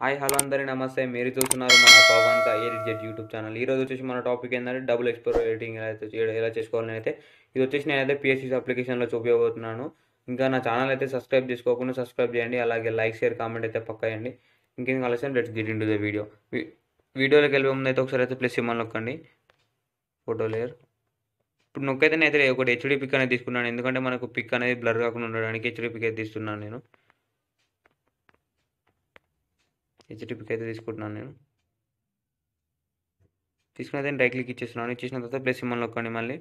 hi hello అందరి నమస్తే మీరు చూస్తున్నారు మన పవన్ జెడ్ యూట్యూబ్ ఛానల్ ఈ రోజు వచ్చేసి మన టాపిక్ ఏంటంటే డబుల్ ఎక్స్పోర్ ఎడిటింగ్ ఎలా అయితే ఎలా చేసుకోవాలని అయితే ఇది వచ్చేసి నేనైతే పిఎస్సీస్ అప్లికేషన్లో చూపించబోతున్నాను ఇంకా నా ఛానల్ అయితే సబ్స్క్రైబ్ చేసుకోకుండా సబ్స్క్రైబ్ చేయండి అలాగే లైక్ షేర్ కామెంట్ అయితే పక్క చేయండి ఇంకేం కలిసి let's get into the video వీడియోలోకి వెళ్ళే ముందు అయితే ఒకసారి అయితే ప్లస్ సిమ్మని నొక్కండి ఫోటో లేయర్ ఇప్పుడు నొక్కైతే నేను అయితే ఒకటి హెచ్డీ పిక్ అనేది తీసుకున్నాను ఎందుకంటే మనకు పిక్ అనేది బ్లర్ కాకుండా ఉండడానికి హెచ్డీ పిక్ అయితే తీస్తున్నాను నేను హెచ్డిపికి అయితే తీసుకుంటున్నాను నేను తీసుకున్న అయితే రైట్ క్లిక్ ఇచ్చేస్తున్నాను ఇచ్చేసిన తర్వాత ప్లస్ సిమ్మల్ నొక్కండి మళ్ళీ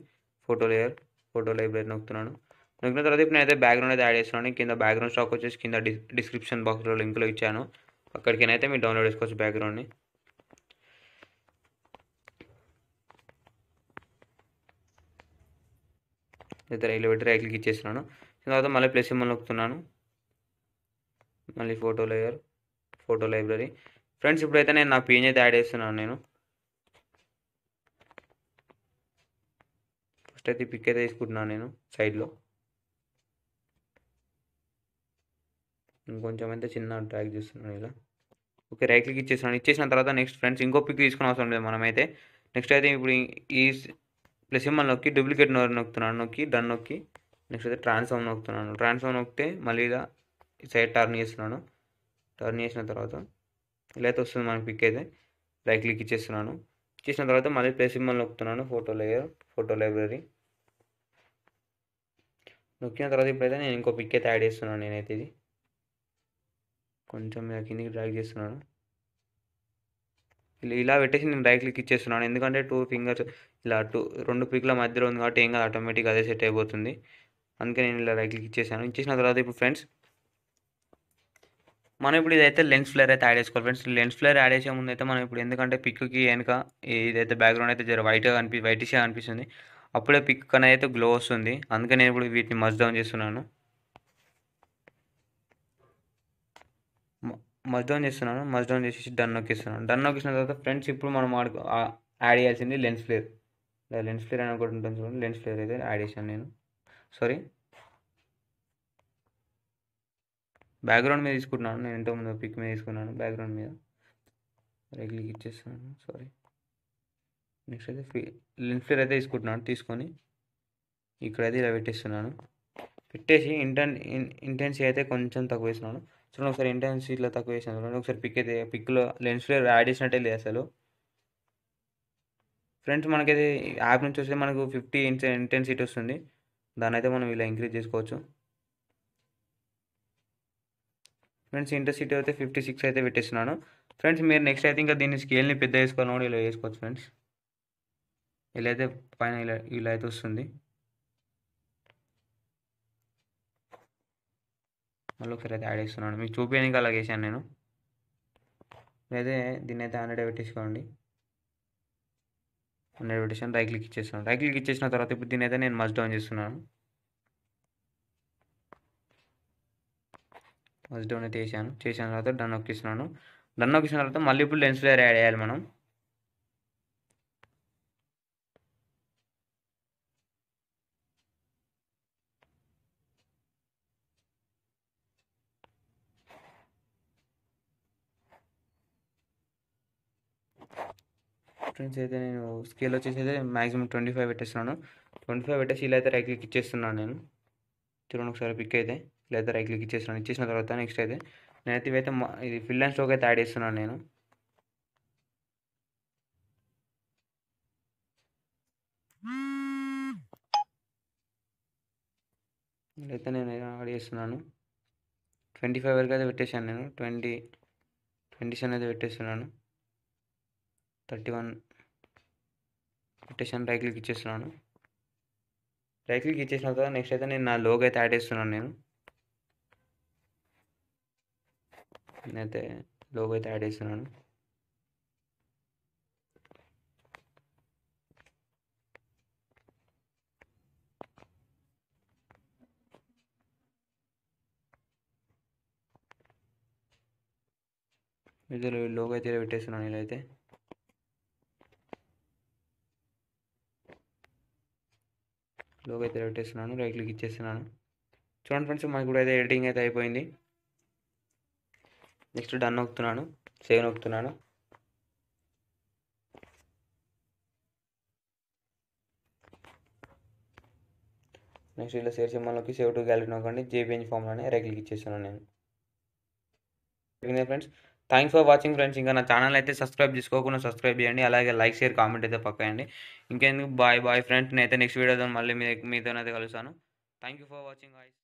ఫోటో లేయర్ ఫోటో లైబ్రరీ నొక్కుతున్నాను నొక్కిన తర్వాత ఇప్పుడు నేనైతే బ్యాక్గ్రౌండ్ అయితే యాడ్ చేస్తున్నాను కింద బ్యాక్గ్రౌండ్ స్టాక్ వచ్చేసి కింద డిస్క్రిప్షన్ బాక్స్లో లింక్లో ఇచ్చాను అక్కడికైనా మీరు డౌన్లోడ్ చేసుకోవచ్చు బ్యాక్గ్రౌండ్ని అయితే రైలు పెట్టి రైట్ క్లిక్ ఇచ్చేస్తున్నాను తర్వాత మళ్ళీ ప్లస్ సిమ్మల్ నొక్కుతున్నాను మళ్ళీ photo layer photo library friends ఇప్పుడైతే నేను నా పేజ్ అయితే యాడ్ చేస్తున్నాను నేను ఫస్ట్ అయితే పిక్ అయితే తీసుకుంటున్నాను నేను సైడ్లో ఇంకొంచెం అయితే చిన్న ట్రాక్ చేస్తున్నాను ఇలా ఓకే రైట్ క్లిక్ ఇచ్చేసినాను ఇచ్చేసిన తర్వాత నెక్స్ట్ ఫ్రెండ్స్ ఇంకో పిక్ తీసుకుని అవసరం లేదు మనమైతే నెక్స్ట్ అయితే ఇప్పుడు ఈ ప్లస్ సింబల్ నొక్కి డూప్లికేట్ నోర్ నొక్కుతున్నాను నొక్కి డన్ నొక్కి నెక్స్ట్ అయితే ట్రాన్స్ఫామ్ నొక్కుతున్నాను ట్రాన్స్ఫార్మ్ నొక్కితే మళ్ళీ ఇలా సైడ్ టర్న్ చేస్తున్నాను టర్న్ చేసిన తర్వాత ఇలా అయితే వస్తుంది మనకి పిక్ అయితే రైట్ క్లిక్ ఇచ్చేస్తున్నాను ఇచ్చేసిన తర్వాత మళ్ళీ ప్లేస్ సింబల్ నొక్కుతున్నాను ఫోటో లేయర్ ఫోటో లైబ్రరీ నొక్కిన తర్వాత ఇప్పుడైతే నేను ఇంకో పిక్ అయితే యాడ్ చేస్తున్నాను నేనైతే ఇది కొంచెం కిందికి డ్రాగ్ చేస్తున్నాను ఇలా పెట్టేసి నేను రైట్ క్లిక్ ఇచ్చేస్తున్నాను ఎందుకంటే టూ ఫింగర్స్ ఇలా టూ రెండు పిక్ల మధ్యలో ఉంది కాబట్టి ఏం కాదు ఆటోమేటిక్గా అదే సెట్ అయిపోతుంది అందుకే నేను ఇలా రైట్ క్లిక్ ఇచ్చేసాను ఇచ్చేసిన తర్వాత ఇప్పుడు ఫ్రెండ్స్ మనం ఇప్పుడు ఇదైతే లెన్స్ ఫ్లేర్ అయితే యాడ్ చేసుకోవాలి ఫ్రెండ్స్ లెన్స్ ఫ్లేర్ యాడ్ చేసే ముందు అయితే మనం ఇప్పుడు ఎందుకంటే పిక్కి వెనుక ఇదైతే బ్యాక్గ్రౌండ్ అయితే జర వైట్గా కనిపి వైటిష్గా అనిపిస్తుంది అప్పుడే పిక్ కన్నా అయితే గ్లో వస్తుంది అందుకే నేను ఇప్పుడు వీటిని మజ్ డౌన్ చేస్తున్నాను మజ్ డౌన్ చేస్తున్నాను మజ్ డౌన్ చేసేసి డన్ నొక్కిస్తున్నాను డన్ నొక్కిసిన తర్వాత ఫ్రెండ్స్ ఇప్పుడు మనం ఆడు యాడ్ చేయాల్సింది లెన్స్ ఫ్లేర్ లెన్స్ ఫ్లేర్ అని ఒకటి ఉంటుంది చూడండి లెన్స్ ఫ్లేర్ అయితే యాడ్ చేశాను నేను సారీ బ్యాక్గ్రౌండ్ మీద తీసుకుంటున్నాను నేను ముందు పిక్ మీద తీసుకున్నాను బ్యాక్గ్రౌండ్ మీద రెగ్యులర్ ఇచ్చేస్తున్నాను సారీ నెక్స్ట్ అయితే ఫ్రీ ఫ్లేర్ అయితే తీసుకుంటున్నాను తీసుకొని ఇక్కడైతే ఇలా పెట్టేస్తున్నాను పెట్టేసి ఇంటెన్ ఇంటెన్సీ అయితే కొంచెం తక్కువ వేస్తున్నాను చూడండి ఒకసారి ఇంటెన్సీ ఇట్లా తక్కువ వేసాను చూడండి ఒకసారి పిక్ అయితే పిక్లో లెన్స్ ఫ్లేర్ యాడ్ చేసినట్టే లేదు అసలు ఫ్రెండ్స్ మనకైతే యాప్ నుంచి వస్తే మనకు ఫిఫ్టీ ఇంటెన్సిటీ వస్తుంది దాని అయితే మనం ఇలా ఇంక్రీజ్ చేసుకోవచ్చు ఫ్రెండ్స్ ఇంటర్సిటీ అయితే ఫిఫ్టీ సిక్స్ అయితే పెట్టేసినాను ఫ్రెండ్స్ మీరు నెక్స్ట్ అయితే ఇంకా దీన్ని స్కేల్ని పెద్ద వేసుకోవాలి కూడా ఇలా వేసుకోవచ్చు ఫ్రెండ్స్ ఇలా అయితే పైన ఇలా ఇలా అయితే వస్తుంది మళ్ళీ ఒకసారి అయితే యాడ్ చేస్తున్నాను మీకు చూపించడానికి అలా వేసాను నేను అయితే దీన్ని అయితే హండ్రెడ్ పెట్టేసుకోండి హండ్రెడ్ పెట్టేసాను రైట్ క్లిక్ ఇచ్చేస్తున్నాను రైట్ క్లిక్ ఇచ్చేసిన తర్వాత ఇప్పుడు దీని అయితే నేను మస్ట్ డౌన్ చేస్తున్నాను ఫస్ట్ డోనేట్ చేశాను చేసిన తర్వాత డన్ ఒక్కిస్తున్నాను డన్ ఒక్కిసిన తర్వాత మళ్ళీ ఇప్పుడు లెన్స్ లేయర్ యాడ్ చేయాలి మనం ఫ్రెండ్స్ అయితే నేను స్కేల్ వచ్చేసి అయితే మ్యాక్సిమం ట్వంటీ ఫైవ్ పెట్టేస్తున్నాను ట్వంటీ ఫైవ్ పెట్టేసి ఇలా అయితే రైట్ క్లిక్ ఇచ్చేస్తున్నాను నేను చూడండి ఒకసారి పిక్ అయితే లేదా రైట్ క్లిక్ ఇచ్చేస్తున్నాను ఇచ్చేసిన తర్వాత నెక్స్ట్ అయితే నేనైతే ఇవైతే ఇది ఫిల్ అండ్ స్టోక్ అయితే యాడ్ చేస్తున్నాను నేను అయితే నేను యాడ్ చేస్తున్నాను ట్వంటీ ఫైవ్ వరకు అయితే పెట్టేశాను నేను ట్వంటీ ట్వంటీ సెవెన్ అయితే పెట్టేస్తున్నాను థర్టీ వన్ పెట్టేశాను రైట్ క్లిక్ ఇచ్చేస్తున్నాను రైట్ క్లిక్ ఇచ్చేసిన తర్వాత నెక్స్ట్ అయితే నేను నా లోగ్ అయితే యాడ్ చేస్తున్నాను నేను నేనైతే లోగో అయితే యాడ్ చేస్తున్నాను ఇందులో లోగో అయితే పెట్టేస్తున్నాను ఇలా అయితే లోగో అయితే పెట్టేస్తున్నాను రైట్ క్లిక్ ఇచ్చేస్తున్నాను చూడండి ఫ్రెండ్స్ మనకు కూడా అయితే ఎడిటింగ్ అయితే అయిపోయింది నెక్స్ట్ డన్ నొక్కుతున్నాను సేవ్ నొక్కుతున్నాను నెక్స్ట్ ఇలా సేవ్ చేయమని సేవ్ టు గ్యాలరీ నొక్కండి జేబీఎన్ ఫామ్లోనే రెగ్యులర్ ఇచ్చేసాను నేను friends thanks for watching friends ఇంకా నా ఛానల్ అయితే సబ్స్క్రైబ్ చేసుకోకుండా సబ్స్క్రైబ్ చేయండి అలాగే లైక్ షేర్ కామెంట్ అయితే పక్కండి ఇంకెందుకు బాయ్ బాయ్ ఫ్రెండ్స్ నేను అయితే నెక్స్ట్ వీడియోతో మళ్ళీ మీతోనైతే కలుస్తాను thank you for watching guys